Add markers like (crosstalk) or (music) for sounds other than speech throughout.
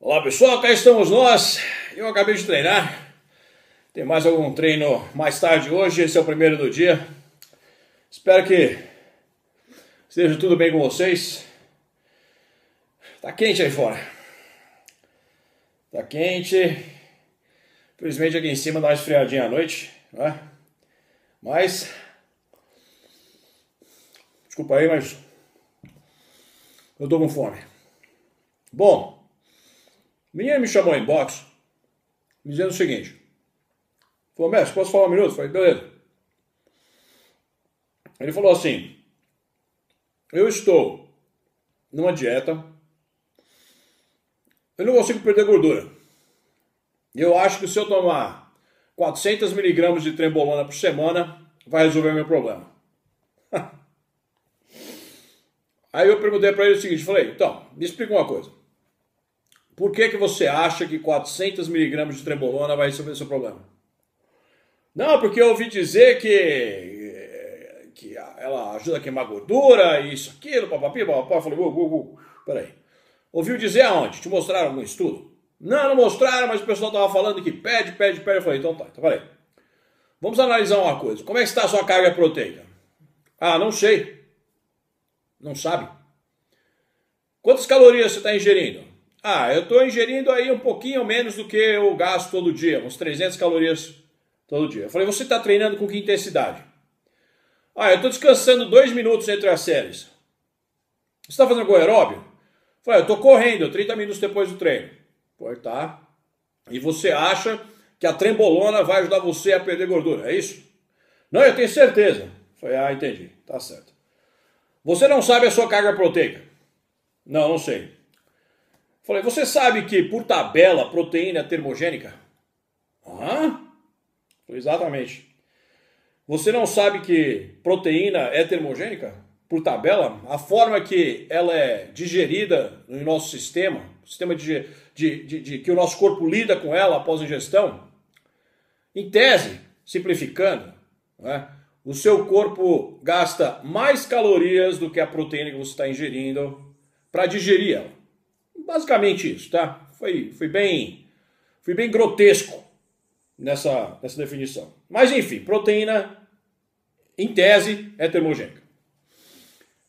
Olá pessoal, cá estamos nós. Eu acabei de treinar. Tem mais algum treino mais tarde hoje. Esse é o primeiro do dia. Espero que esteja tudo bem com vocês. Tá quente aí fora. Tá quente. Infelizmente aqui em cima dá uma esfriadinha à noite, né? Mas. Desculpa aí, mas. Eu tô com fome. Bom menina me chamou em box, me dizendo o seguinte: falou, mestre, posso falar um minuto? falei, beleza. Ele falou assim: eu estou numa dieta, eu não consigo perder gordura. Eu acho que se eu tomar 400 miligramas de trembolona por semana, vai resolver meu problema. (laughs) Aí eu perguntei para ele o seguinte, falei, então, me explica uma coisa. Por que, que você acha que 400 miligramas de trembolona vai resolver seu problema? Não, porque eu ouvi dizer que, eh, que ela ajuda a queimar gordura, isso, aquilo, papapi, papapá. Eu falei, Gugu, Gugu, peraí. Ouviu dizer aonde? Te mostraram algum estudo? Não, não mostraram, mas o pessoal tava falando que pede, pede, pede. Eu falei, então tá, então peraí. Vamos analisar uma coisa. Como é que está a sua carga proteica? Ah, não sei. Não sabe? Quantas calorias você está ingerindo? Ah, eu estou ingerindo aí um pouquinho menos do que eu gasto todo dia, uns 300 calorias todo dia. Eu falei, você está treinando com que intensidade? Ah, eu estou descansando dois minutos entre as séries. Você está fazendo algum aeróbio? Eu falei, ah, eu estou correndo 30 minutos depois do treino. Pois tá. E você acha que a trembolona vai ajudar você a perder gordura, é isso? Não, eu tenho certeza. Eu falei, ah, entendi, tá certo. Você não sabe a sua carga proteica? Não, não sei. Falei, você sabe que por tabela proteína termogênica? Hã? Falei, exatamente. Você não sabe que proteína é termogênica? Por tabela, a forma que ela é digerida no nosso sistema, sistema de, de, de, de que o nosso corpo lida com ela após ingestão, em tese, simplificando, né, o seu corpo gasta mais calorias do que a proteína que você está ingerindo para digerir ela. Basicamente isso, tá? Foi, foi bem foi bem grotesco nessa, nessa definição. Mas enfim, proteína, em tese, é termogênica.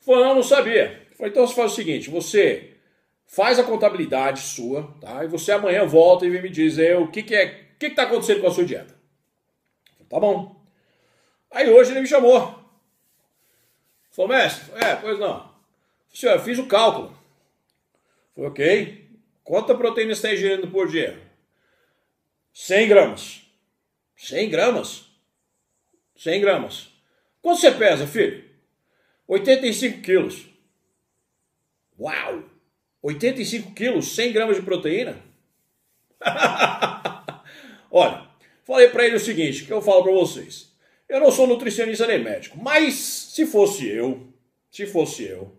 Falou, não, não sabia. Falei, então você faz o seguinte: você faz a contabilidade sua, tá? E você amanhã volta e vem me dizer o que, que é, o que, que tá acontecendo com a sua dieta. Falei, tá bom. Aí hoje ele me chamou. Falou, mestre, é, pois não. Senhor, eu fiz o cálculo. Ok? Quanta proteína está ingerindo por dia? 100 gramas. 100 gramas? 100 gramas. Quanto você pesa, filho? 85 quilos. Uau! 85 quilos, 100 gramas de proteína? (laughs) Olha, falei para ele o seguinte, que eu falo para vocês. Eu não sou nutricionista nem médico, mas se fosse eu, se fosse eu,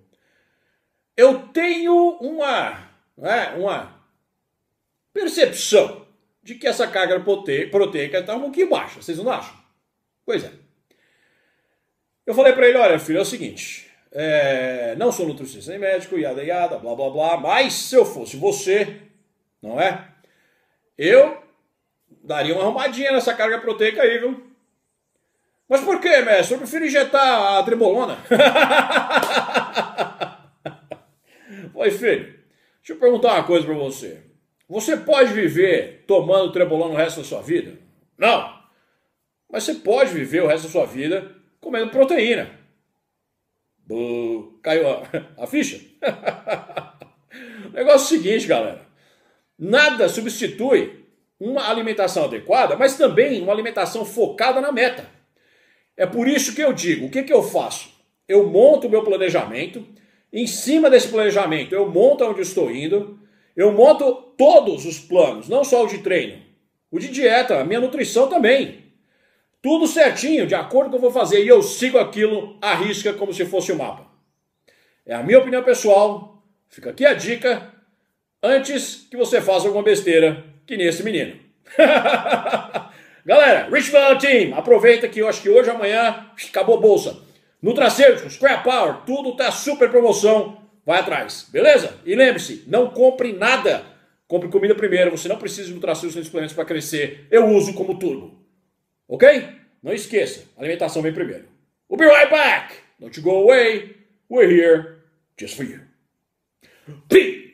eu tenho uma, né, uma percepção de que essa carga proteica está um pouquinho baixa, vocês não acham? Pois é. Eu falei para ele, olha filho, é o seguinte, é, não sou nutricionista nem médico, yada yada, blá blá blá, mas se eu fosse você, não é? Eu daria uma arrumadinha nessa carga proteica aí, viu? Mas por que, mestre? Eu prefiro injetar a trembolona. (laughs) Oi filho, deixa eu perguntar uma coisa para você. Você pode viver tomando trembolão o resto da sua vida? Não. Mas você pode viver o resto da sua vida comendo proteína. caiu a, (laughs) a ficha? (laughs) negócio é o seguinte, galera. Nada substitui uma alimentação adequada, mas também uma alimentação focada na meta. É por isso que eu digo: o que, que eu faço? Eu monto o meu planejamento, em cima desse planejamento, eu monto onde estou indo, eu monto todos os planos, não só o de treino, o de dieta, a minha nutrição também. Tudo certinho, de acordo com o que eu vou fazer, e eu sigo aquilo à risca como se fosse o um mapa. É a minha opinião pessoal, fica aqui a dica, antes que você faça alguma besteira que nem esse menino. (laughs) Galera, Richmond Team, aproveita que eu acho que hoje, amanhã, acabou bolsa. Nutracêuticos, Square Power, tudo tá super promoção. Vai atrás, beleza? E lembre-se, não compre nada. Compre comida primeiro, você não precisa de nutracêuticos nem suplementos para crescer. Eu uso como turbo. Ok? Não esqueça, alimentação vem primeiro. We'll be right back. Don't you go away. We're here just for you. Peace.